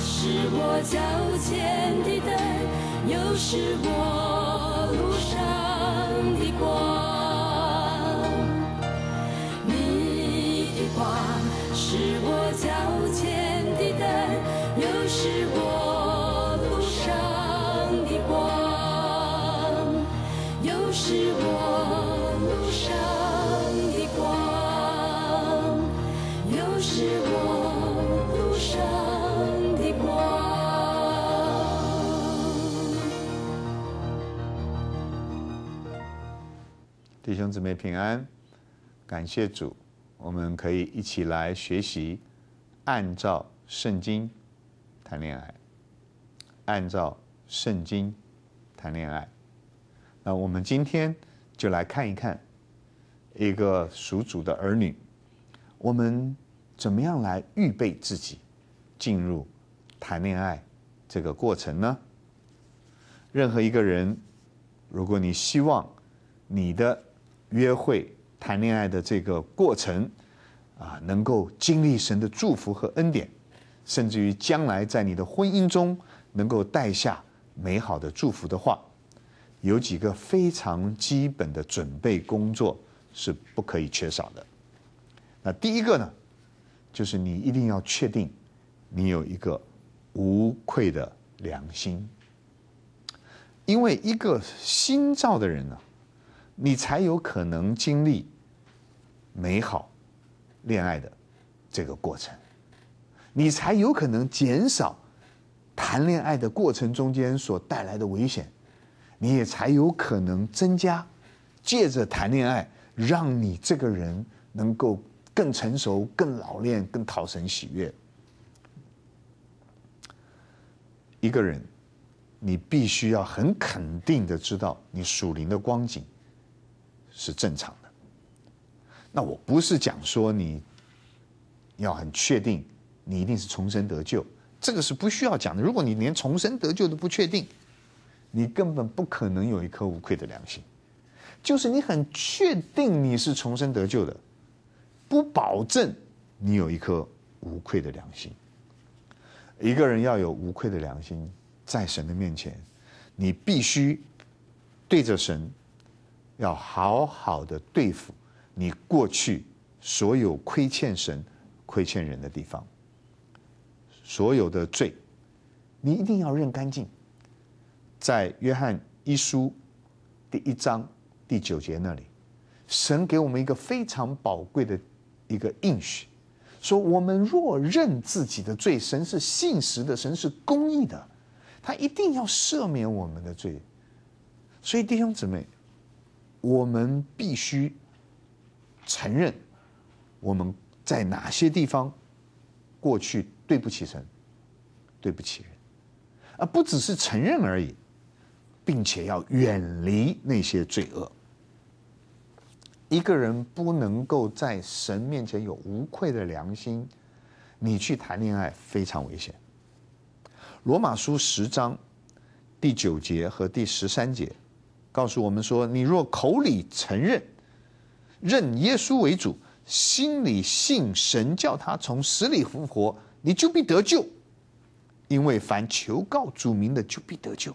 是我脚前的灯，又是我路上的光。弟兄姊妹平安，感谢主，我们可以一起来学习，按照圣经谈恋爱，按照圣经谈恋爱。那我们今天就来看一看，一个属主的儿女，我们怎么样来预备自己进入谈恋爱这个过程呢？任何一个人，如果你希望你的约会、谈恋爱的这个过程，啊，能够经历神的祝福和恩典，甚至于将来在你的婚姻中能够带下美好的祝福的话，有几个非常基本的准备工作是不可以缺少的。那第一个呢，就是你一定要确定你有一个无愧的良心，因为一个新造的人呢。你才有可能经历美好恋爱的这个过程，你才有可能减少谈恋爱的过程中间所带来的危险，你也才有可能增加借着谈恋爱让你这个人能够更成熟、更老练、更讨神喜悦。一个人，你必须要很肯定的知道你属灵的光景。是正常的。那我不是讲说你要很确定你一定是重生得救，这个是不需要讲的。如果你连重生得救都不确定，你根本不可能有一颗无愧的良心。就是你很确定你是重生得救的，不保证你有一颗无愧的良心。一个人要有无愧的良心，在神的面前，你必须对着神。要好好的对付你过去所有亏欠神、亏欠人的地方，所有的罪，你一定要认干净。在约翰一书第一章第九节那里，神给我们一个非常宝贵的一个应许，说：我们若认自己的罪，神是信实的，神是公义的，他一定要赦免我们的罪。所以弟兄姊妹。我们必须承认，我们在哪些地方过去对不起神、对不起人，而不只是承认而已，并且要远离那些罪恶。一个人不能够在神面前有无愧的良心，你去谈恋爱非常危险。罗马书十章第九节和第十三节。告诉我们说：“你若口里承认，认耶稣为主，心里信神叫他从死里复活，你就必得救。因为凡求告主名的，就必得救。”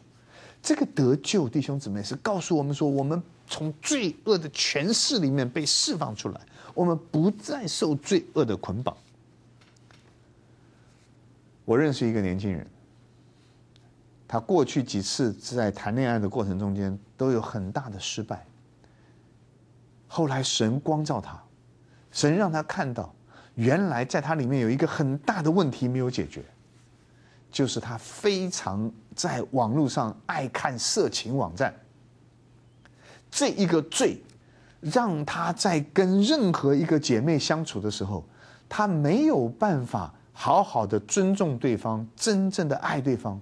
这个得救，弟兄姊妹是告诉我们说，我们从罪恶的权势里面被释放出来，我们不再受罪恶的捆绑。我认识一个年轻人。他过去几次在谈恋爱的过程中间都有很大的失败，后来神光照他，神让他看到，原来在他里面有一个很大的问题没有解决，就是他非常在网络上爱看色情网站，这一个罪让他在跟任何一个姐妹相处的时候，他没有办法好好的尊重对方，真正的爱对方。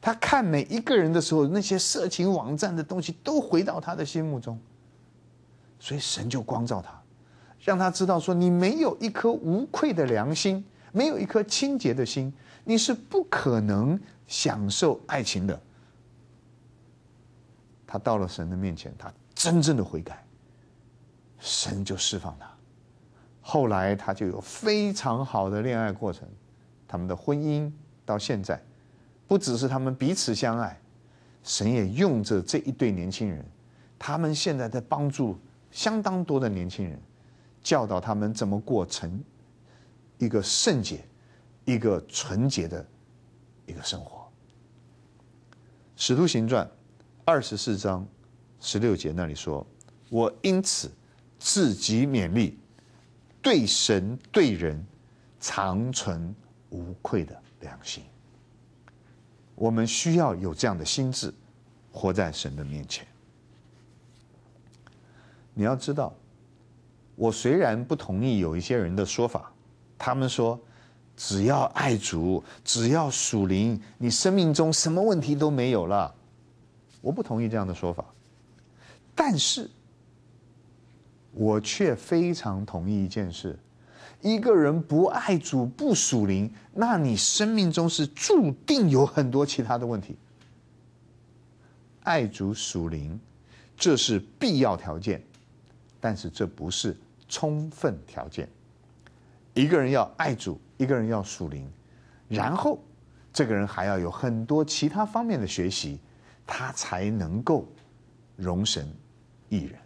他看每一个人的时候，那些色情网站的东西都回到他的心目中，所以神就光照他，让他知道说：你没有一颗无愧的良心，没有一颗清洁的心，你是不可能享受爱情的。他到了神的面前，他真正的悔改，神就释放他。后来他就有非常好的恋爱过程，他们的婚姻到现在。不只是他们彼此相爱，神也用着这一对年轻人。他们现在在帮助相当多的年轻人，教导他们怎么过成一个圣洁、一个纯洁的一个生活。《使徒行传》二十四章十六节那里说：“我因此自己勉励，对神对人，长存无愧的良心。”我们需要有这样的心智，活在神的面前。你要知道，我虽然不同意有一些人的说法，他们说只要爱主，只要属灵，你生命中什么问题都没有了。我不同意这样的说法，但是，我却非常同意一件事。一个人不爱主不属灵，那你生命中是注定有很多其他的问题。爱主属灵，这是必要条件，但是这不是充分条件。一个人要爱主，一个人要属灵，然后这个人还要有很多其他方面的学习，他才能够容神一人。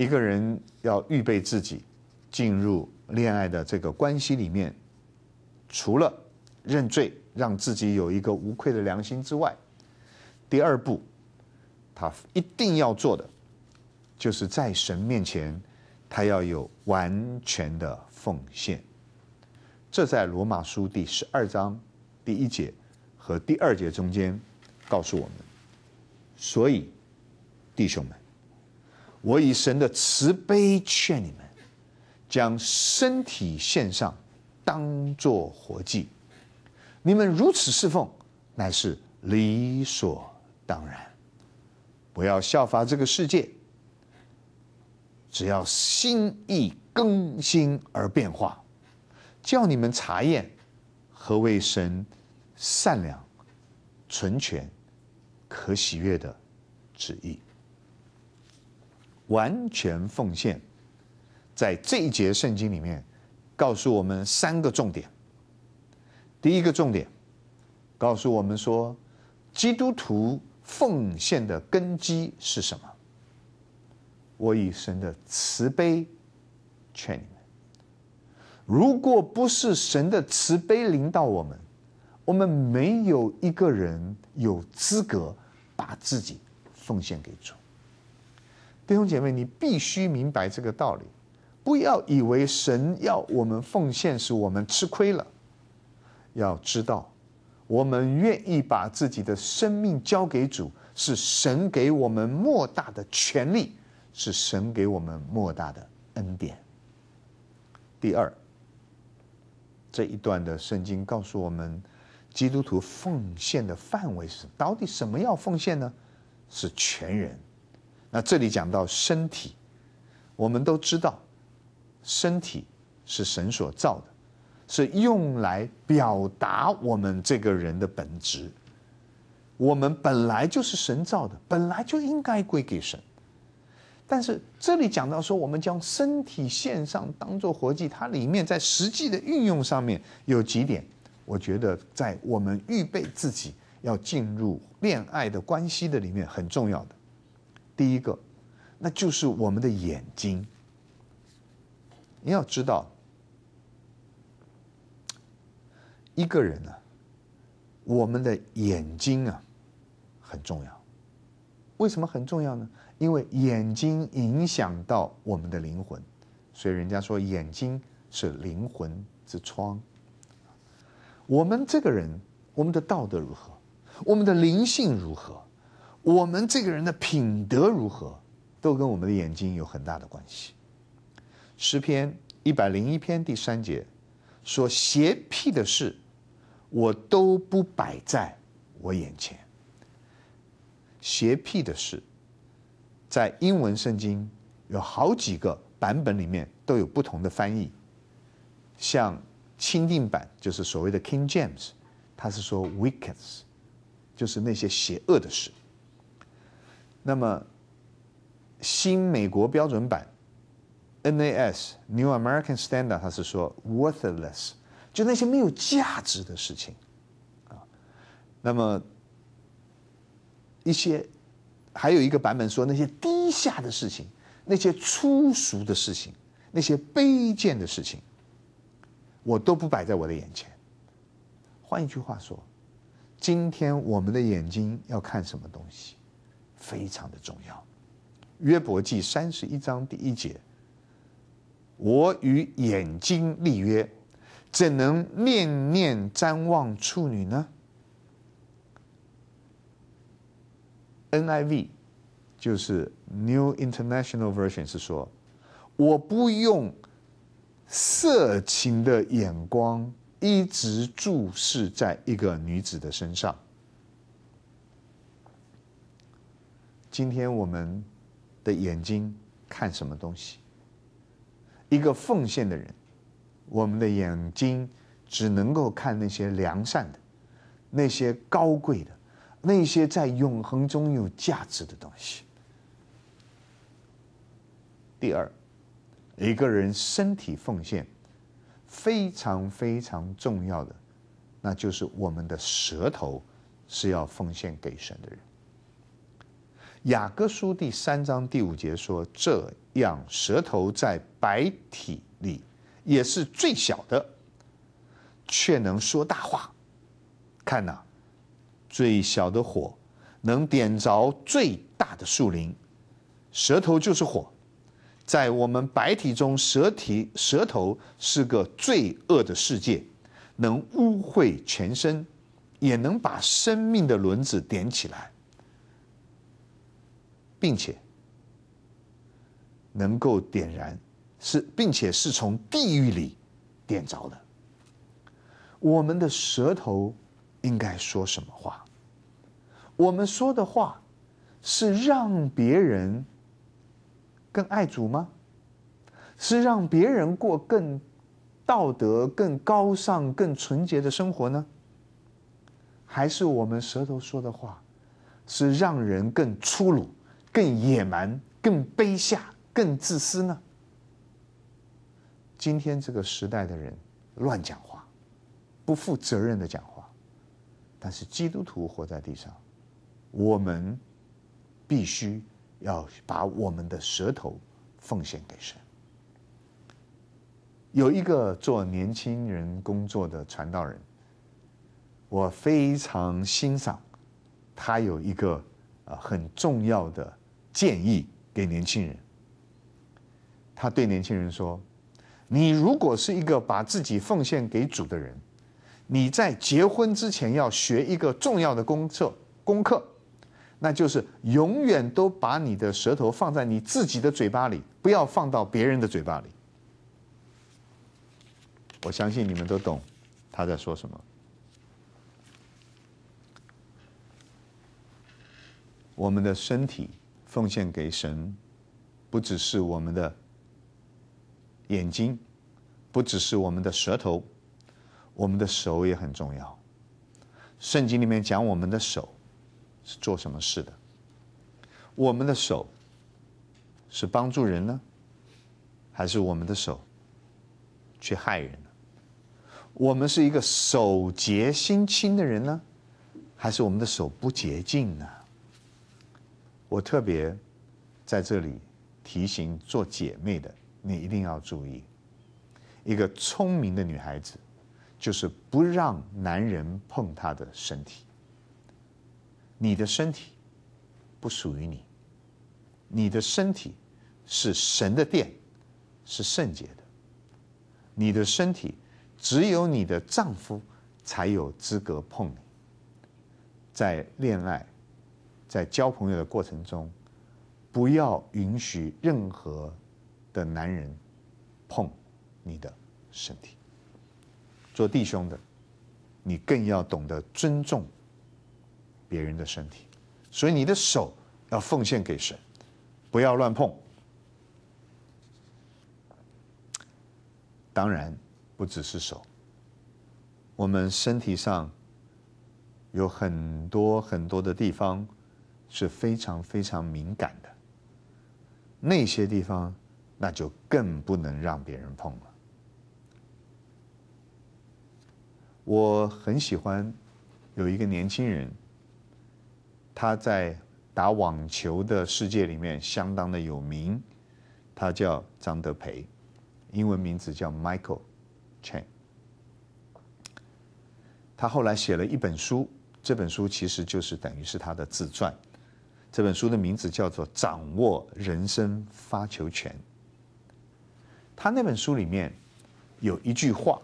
一个人要预备自己进入恋爱的这个关系里面，除了认罪，让自己有一个无愧的良心之外，第二步他一定要做的，就是在神面前，他要有完全的奉献。这在罗马书第十二章第一节和第二节中间告诉我们。所以，弟兄们。我以神的慈悲劝你们，将身体献上，当作活祭。你们如此侍奉，乃是理所当然。不要效法这个世界，只要心意更新而变化。叫你们查验何为神善良、纯全、可喜悦的旨意。完全奉献，在这一节圣经里面，告诉我们三个重点。第一个重点，告诉我们说，基督徒奉献的根基是什么？我以神的慈悲劝你们，如果不是神的慈悲领导我们，我们没有一个人有资格把自己奉献给主。弟兄姐妹，你必须明白这个道理，不要以为神要我们奉献时我们吃亏了。要知道，我们愿意把自己的生命交给主，是神给我们莫大的权利，是神给我们莫大的恩典。第二，这一段的圣经告诉我们，基督徒奉献的范围是：到底什么要奉献呢？是全人。那这里讲到身体，我们都知道，身体是神所造的，是用来表达我们这个人的本质。我们本来就是神造的，本来就应该归给神。但是这里讲到说，我们将身体线上当做活祭，它里面在实际的运用上面有几点，我觉得在我们预备自己要进入恋爱的关系的里面很重要的。第一个，那就是我们的眼睛。你要知道，一个人呢，我们的眼睛啊很重要。为什么很重要呢？因为眼睛影响到我们的灵魂，所以人家说眼睛是灵魂之窗。我们这个人，我们的道德如何，我们的灵性如何？我们这个人的品德如何，都跟我们的眼睛有很大的关系。诗篇一百零一篇第三节说：“邪僻的事，我都不摆在我眼前。”邪僻的事，在英文圣经有好几个版本里面都有不同的翻译，像钦定版就是所谓的 King James，他是说 w e c k n e s s 就是那些邪恶的事。那么，新美国标准版 （NAS New American Standard） 他是说 “worthless”，就那些没有价值的事情啊。那么一些还有一个版本说那些低下的事情、那些粗俗的事情、那些卑贱的事情，我都不摆在我的眼前。换一句话说，今天我们的眼睛要看什么东西？非常的重要，《约伯记》三十一章第一节：“我与眼睛立约，怎能念念瞻望处女呢？”NIV 就是 New International Version 是说：“我不用色情的眼光一直注视在一个女子的身上。”今天我们的眼睛看什么东西？一个奉献的人，我们的眼睛只能够看那些良善的、那些高贵的、那些在永恒中有价值的东西。第二，一个人身体奉献非常非常重要的，那就是我们的舌头是要奉献给神的人。雅各书第三章第五节说：“这样，舌头在白体里也是最小的，却能说大话。看呐，最小的火能点着最大的树林，舌头就是火。在我们白体中，舌体舌头是个罪恶的世界，能污秽全身，也能把生命的轮子点起来。”并且能够点燃，是并且是从地狱里点着的。我们的舌头应该说什么话？我们说的话是让别人更爱主吗？是让别人过更道德、更高尚、更纯洁的生活呢？还是我们舌头说的话是让人更粗鲁？更野蛮、更卑下、更自私呢？今天这个时代的人乱讲话，不负责任的讲话，但是基督徒活在地上，我们必须要把我们的舌头奉献给神。有一个做年轻人工作的传道人，我非常欣赏，他有一个呃很重要的。建议给年轻人，他对年轻人说：“你如果是一个把自己奉献给主的人，你在结婚之前要学一个重要的功课，功课，那就是永远都把你的舌头放在你自己的嘴巴里，不要放到别人的嘴巴里。”我相信你们都懂他在说什么。我们的身体。奉献给神，不只是我们的眼睛，不只是我们的舌头，我们的手也很重要。圣经里面讲我们的手是做什么事的？我们的手是帮助人呢，还是我们的手去害人呢？我们是一个手洁心清的人呢，还是我们的手不洁净呢？我特别在这里提醒做姐妹的，你一定要注意。一个聪明的女孩子，就是不让男人碰她的身体。你的身体不属于你，你的身体是神的殿，是圣洁的。你的身体只有你的丈夫才有资格碰你，在恋爱。在交朋友的过程中，不要允许任何的男人碰你的身体。做弟兄的，你更要懂得尊重别人的身体，所以你的手要奉献给神，不要乱碰。当然，不只是手，我们身体上有很多很多的地方。是非常非常敏感的，那些地方那就更不能让别人碰了。我很喜欢有一个年轻人，他在打网球的世界里面相当的有名，他叫张德培，英文名字叫 Michael Chen。他后来写了一本书，这本书其实就是等于是他的自传。这本书的名字叫做《掌握人生发球权》。他那本书里面有一句话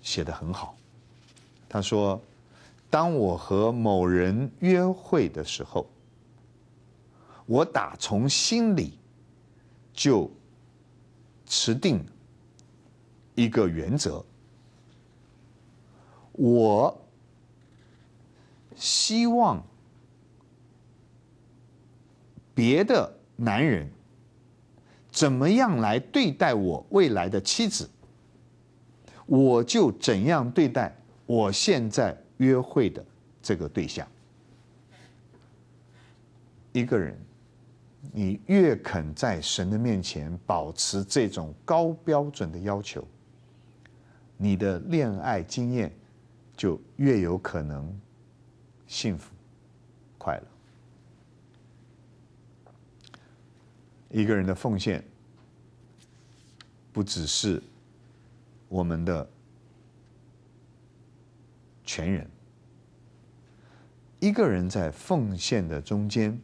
写的很好，他说：“当我和某人约会的时候，我打从心里就持定一个原则，我希望。”别的男人怎么样来对待我未来的妻子，我就怎样对待我现在约会的这个对象。一个人，你越肯在神的面前保持这种高标准的要求，你的恋爱经验就越有可能幸福快乐。一个人的奉献，不只是我们的全人。一个人在奉献的中间，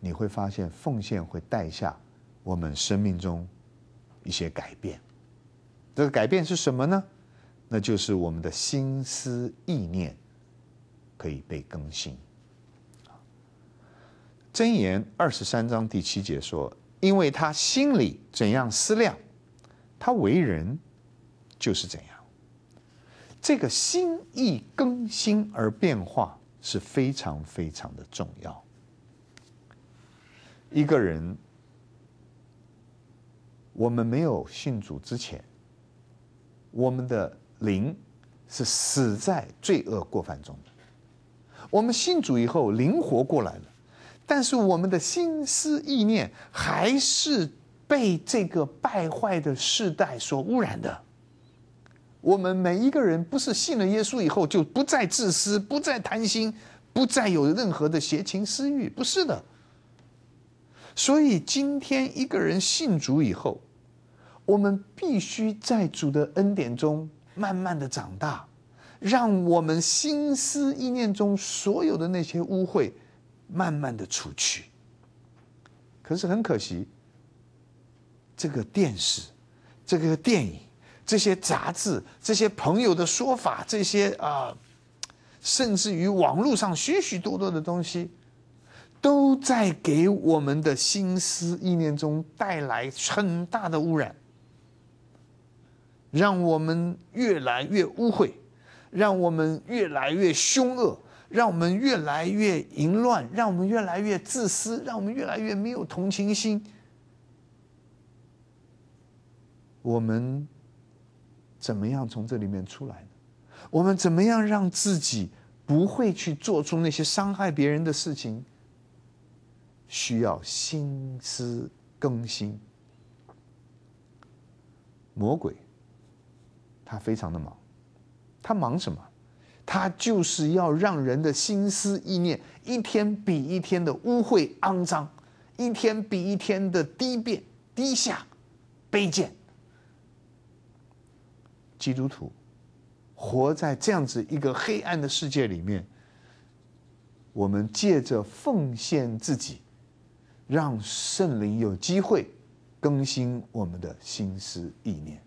你会发现奉献会带下我们生命中一些改变。这个改变是什么呢？那就是我们的心思意念可以被更新。箴言二十三章第七节说。因为他心里怎样思量，他为人就是怎样。这个心一更新而变化，是非常非常的重要。一个人，我们没有信主之前，我们的灵是死在罪恶过犯中的；我们信主以后，灵活过来了。但是我们的心思意念还是被这个败坏的世代所污染的。我们每一个人不是信了耶稣以后就不再自私、不再贪心、不再有任何的邪情私欲，不是的。所以今天一个人信主以后，我们必须在主的恩典中慢慢的长大，让我们心思意念中所有的那些污秽。慢慢的除去，可是很可惜，这个电视、这个电影、这些杂志、这些朋友的说法、这些啊，甚至于网络上许许多多的东西，都在给我们的心思意念中带来很大的污染，让我们越来越污秽，让我们越来越凶恶。让我们越来越淫乱，让我们越来越自私，让我们越来越没有同情心。我们怎么样从这里面出来呢？我们怎么样让自己不会去做出那些伤害别人的事情？需要心思更新。魔鬼他非常的忙，他忙什么？他就是要让人的心思意念一天比一天的污秽肮脏，一天比一天的低变，低下卑贱。基督徒活在这样子一个黑暗的世界里面，我们借着奉献自己，让圣灵有机会更新我们的心思意念，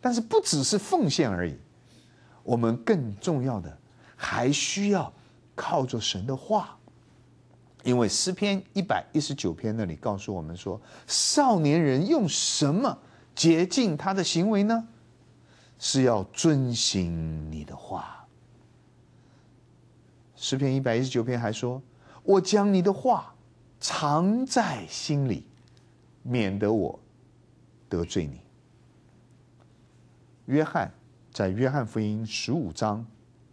但是不只是奉献而已。我们更重要的，还需要靠着神的话，因为诗篇一百一十九篇那里告诉我们说：少年人用什么洁净他的行为呢？是要遵行你的话。诗篇一百一十九篇还说：“我将你的话藏在心里，免得我得罪你。”约翰。在约翰福音十五章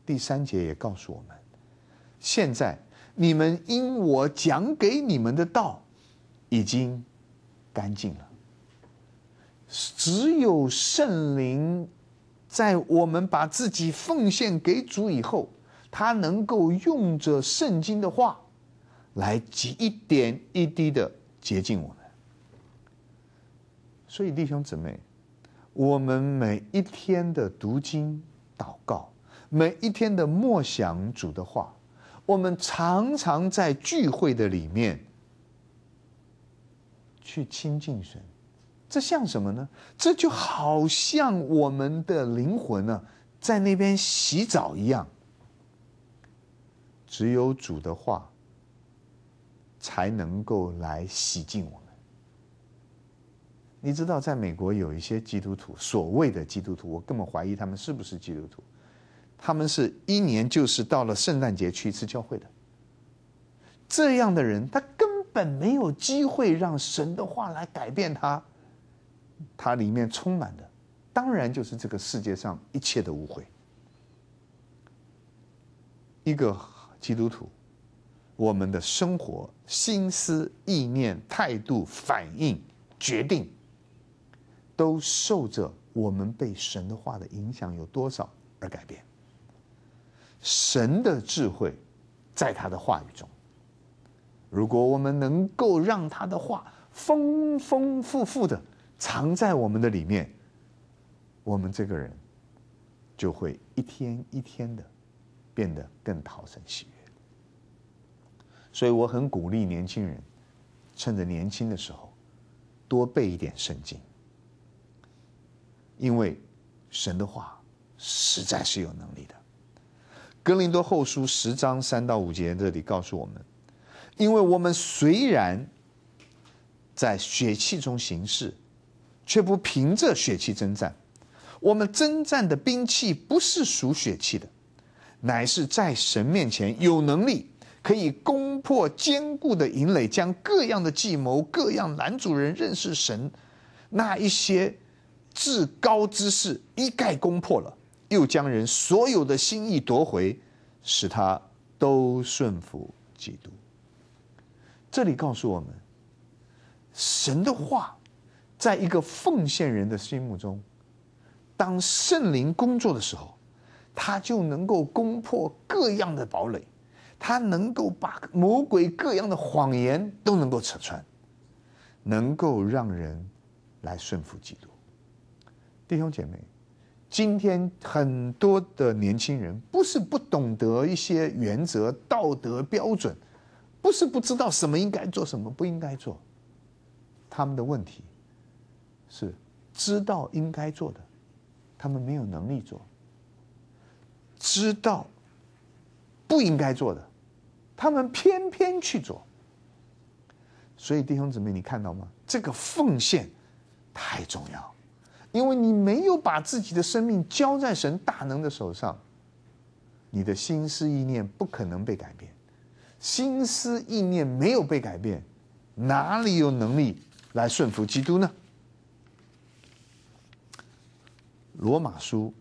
第三节也告诉我们：现在你们因我讲给你们的道，已经干净了。只有圣灵在我们把自己奉献给主以后，他能够用着圣经的话来一点一滴的洁净我们。所以弟兄姊妹。我们每一天的读经、祷告，每一天的默想主的话，我们常常在聚会的里面去亲近神。这像什么呢？这就好像我们的灵魂呢，在那边洗澡一样。只有主的话才能够来洗净我。你知道，在美国有一些基督徒，所谓的基督徒，我根本怀疑他们是不是基督徒。他们是一年就是到了圣诞节去一次教会的，这样的人他根本没有机会让神的话来改变他，他里面充满的当然就是这个世界上一切的污秽。一个基督徒，我们的生活、心思、意念、态度、反应、决定。都受着我们被神的话的影响有多少而改变。神的智慧，在他的话语中。如果我们能够让他的话丰丰富富的藏在我们的里面，我们这个人就会一天一天的变得更陶生喜悦。所以我很鼓励年轻人，趁着年轻的时候，多背一点圣经。因为神的话实在是有能力的，《格林多后书》十章三到五节这里告诉我们：，因为我们虽然在血气中行事，却不凭着血气征战；，我们征战的兵器不是属血气的，乃是在神面前有能力，可以攻破坚固的营垒，将各样的计谋、各样男主人认识神那一些。至高之势一概攻破了，又将人所有的心意夺回，使他都顺服基督。这里告诉我们，神的话，在一个奉献人的心目中，当圣灵工作的时候，他就能够攻破各样的堡垒，他能够把魔鬼各样的谎言都能够扯穿，能够让人来顺服基督。弟兄姐妹，今天很多的年轻人不是不懂得一些原则、道德标准，不是不知道什么应该做，什么不应该做。他们的问题是知道应该做的，他们没有能力做；知道不应该做的，他们偏偏去做。所以，弟兄姊妹，你看到吗？这个奉献太重要。因为你没有把自己的生命交在神大能的手上，你的心思意念不可能被改变。心思意念没有被改变，哪里有能力来顺服基督呢？罗马书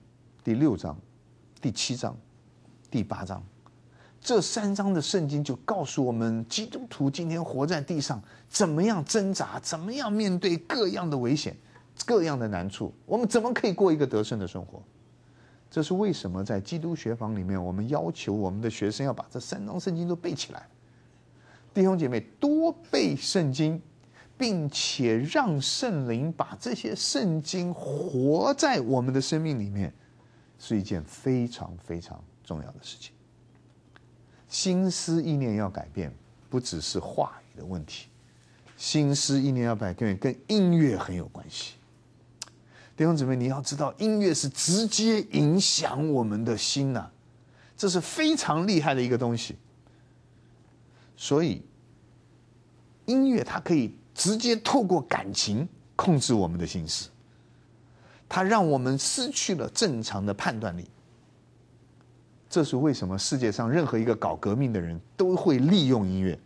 第六章、第七章、第八章，这三章的圣经就告诉我们，基督徒今天活在地上，怎么样挣扎，怎么样面对各样的危险。各样的难处，我们怎么可以过一个得胜的生活？这是为什么在基督学房里面，我们要求我们的学生要把这三章圣经都背起来。弟兄姐妹，多背圣经，并且让圣灵把这些圣经活在我们的生命里面，是一件非常非常重要的事情。心思意念要改变，不只是话语的问题。心思意念要改变，跟音乐很有关系。弟兄姊妹，你要知道，音乐是直接影响我们的心呐，这是非常厉害的一个东西。所以，音乐它可以直接透过感情控制我们的心思，它让我们失去了正常的判断力。这是为什么世界上任何一个搞革命的人都会利用音乐。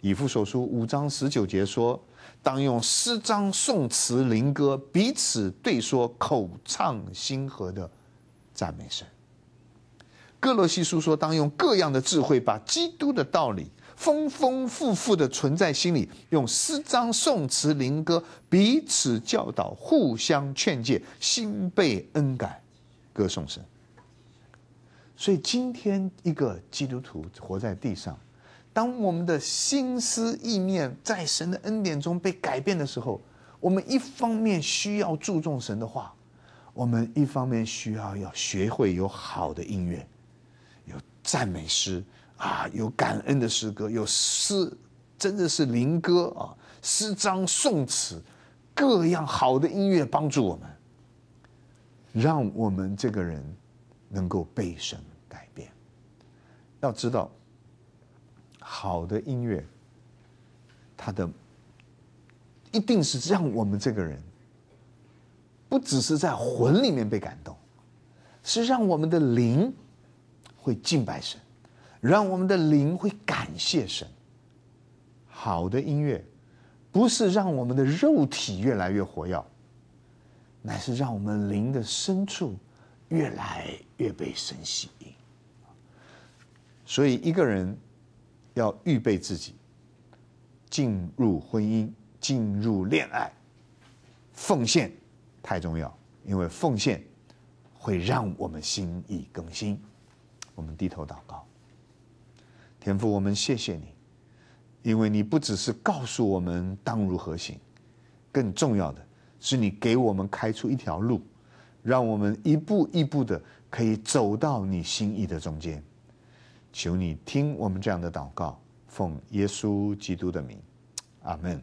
以父所书五章十九节说。当用诗章、颂词、灵歌彼此对说，口唱心和的赞美声。格罗西书说，当用各样的智慧，把基督的道理丰丰富富的存，在心里，用诗章、颂词、灵歌彼此教导，互相劝诫，心被恩感，歌颂神。所以，今天一个基督徒活在地上。当我们的心思意念在神的恩典中被改变的时候，我们一方面需要注重神的话，我们一方面需要要学会有好的音乐，有赞美诗啊，有感恩的诗歌，有诗，真的是灵歌啊，诗章、宋词，各样好的音乐帮助我们，让我们这个人能够被神改变。要知道。好的音乐，它的一定是让我们这个人，不只是在魂里面被感动，是让我们的灵会敬拜神，让我们的灵会感谢神。好的音乐，不是让我们的肉体越来越活跃，乃是让我们灵的深处越来越被神吸引。所以，一个人。要预备自己进入婚姻、进入恋爱，奉献太重要，因为奉献会让我们心意更新。我们低头祷告，天父，我们谢谢你，因为你不只是告诉我们当如何行，更重要的是你给我们开出一条路，让我们一步一步的可以走到你心意的中间。求你听我们这样的祷告，奉耶稣基督的名，阿门。